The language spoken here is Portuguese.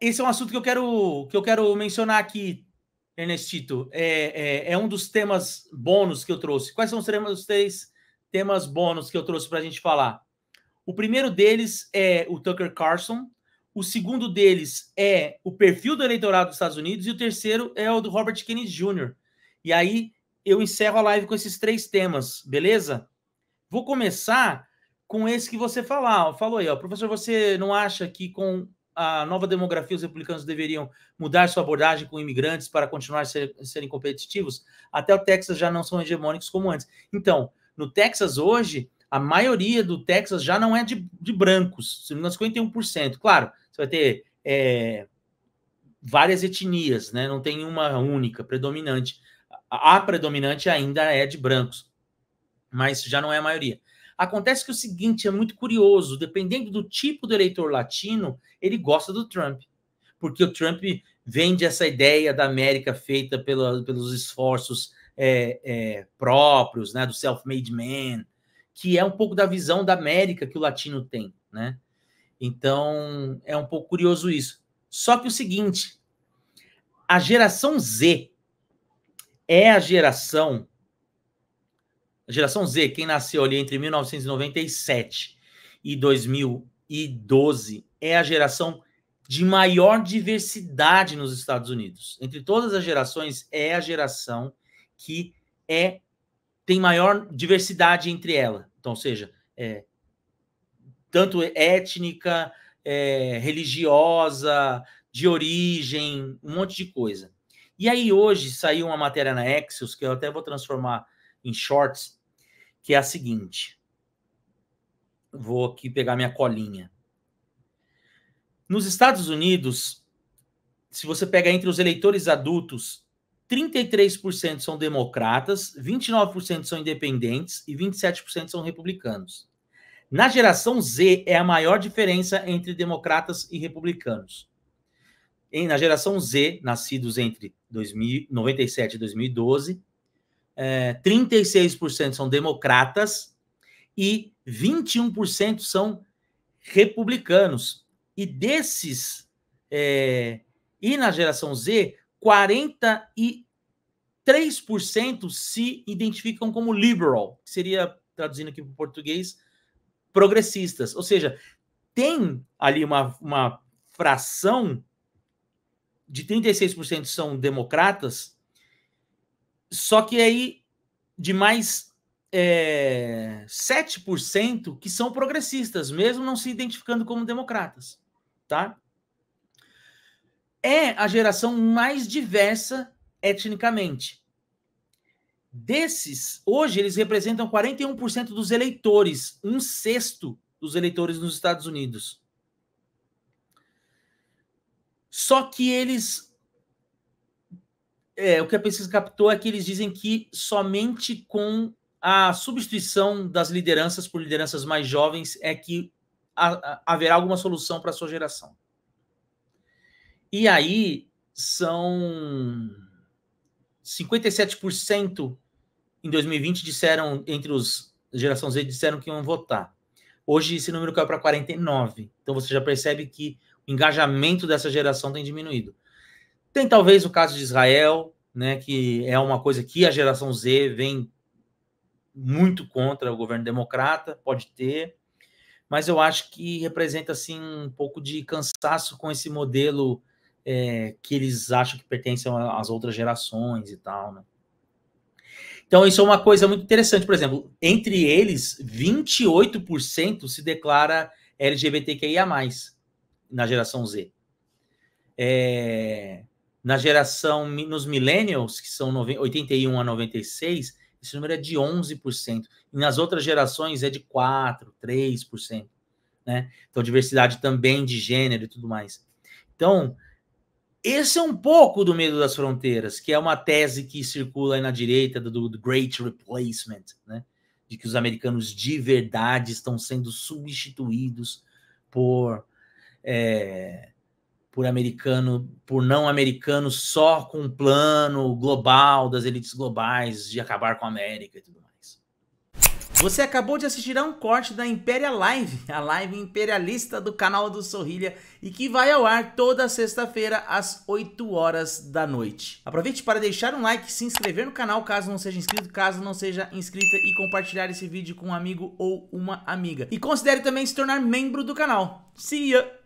esse é um assunto que eu quero, que eu quero mencionar aqui, Ernestito. É, é, é um dos temas bônus que eu trouxe. Quais são os, temas, os três temas bônus que eu trouxe para a gente falar? O primeiro deles é o Tucker Carlson. O segundo deles é o perfil do eleitorado dos Estados Unidos. E o terceiro é o do Robert Kennedy Jr. E aí eu encerro a live com esses três temas, beleza? Vou começar com esse que você falar, falou aí, ó, professor, você não acha que com a nova demografia, os republicanos deveriam mudar sua abordagem com imigrantes para continuar a ser, serem competitivos, até o Texas já não são hegemônicos como antes. Então, no Texas hoje, a maioria do Texas já não é de, de brancos, se não 51%. Claro, você vai ter é, várias etnias, né? não tem uma única, predominante. a predominante ainda é de brancos, mas já não é a maioria. Acontece que é o seguinte é muito curioso, dependendo do tipo do eleitor latino, ele gosta do Trump, porque o Trump vende essa ideia da América feita pela, pelos esforços é, é, próprios, né, do self-made man, que é um pouco da visão da América que o latino tem, né? Então é um pouco curioso isso. Só que o seguinte, a geração Z é a geração a geração Z, quem nasceu ali entre 1997 e 2012, é a geração de maior diversidade nos Estados Unidos. Entre todas as gerações, é a geração que é tem maior diversidade entre ela. Então, ou seja, é, tanto étnica, é, religiosa, de origem, um monte de coisa. E aí hoje saiu uma matéria na Axios, que eu até vou transformar em shorts, que é a seguinte. Vou aqui pegar minha colinha. Nos Estados Unidos, se você pega entre os eleitores adultos, 33% são democratas, 29% são independentes e 27% são republicanos. Na geração Z é a maior diferença entre democratas e republicanos. E na geração Z, nascidos entre 2000, 97 e 2012, é, 36% são democratas e 21% são republicanos. E desses, é, e na geração Z, 43% se identificam como liberal, que seria, traduzindo aqui para o português, progressistas. Ou seja, tem ali uma, uma fração de 36% são democratas só que aí, de mais é, 7% que são progressistas, mesmo não se identificando como democratas, tá? É a geração mais diversa etnicamente. Desses, hoje eles representam 41% dos eleitores, um sexto dos eleitores nos Estados Unidos. Só que eles é, o que a pesquisa captou é que eles dizem que somente com a substituição das lideranças por lideranças mais jovens é que haverá alguma solução para a sua geração. E aí são 57% em 2020 disseram entre os gerações Z disseram que iam votar. Hoje esse número caiu para 49. Então você já percebe que o engajamento dessa geração tem diminuído. Tem talvez o caso de Israel, né, que é uma coisa que a geração Z vem muito contra o governo democrata, pode ter, mas eu acho que representa assim um pouco de cansaço com esse modelo é, que eles acham que pertence às outras gerações e tal, né? Então, isso é uma coisa muito interessante. Por exemplo, entre eles, 28% se declara LGBTQIA, na geração Z. É... Na geração, nos millennials, que são 81 a 96, esse número é de 11%. E nas outras gerações é de 4%, 3%. Né? Então, diversidade também de gênero e tudo mais. Então, esse é um pouco do medo das fronteiras, que é uma tese que circula aí na direita do, do Great Replacement, né? De que os americanos de verdade estão sendo substituídos por é, por americano, por não americano, só com um plano global das elites globais de acabar com a América e tudo mais. Você acabou de assistir a um corte da Impéria Live, a live imperialista do canal do Sorrilha e que vai ao ar toda sexta-feira às 8 horas da noite. Aproveite para deixar um like, se inscrever no canal caso não seja inscrito, caso não seja inscrita e compartilhar esse vídeo com um amigo ou uma amiga. E considere também se tornar membro do canal. See ya!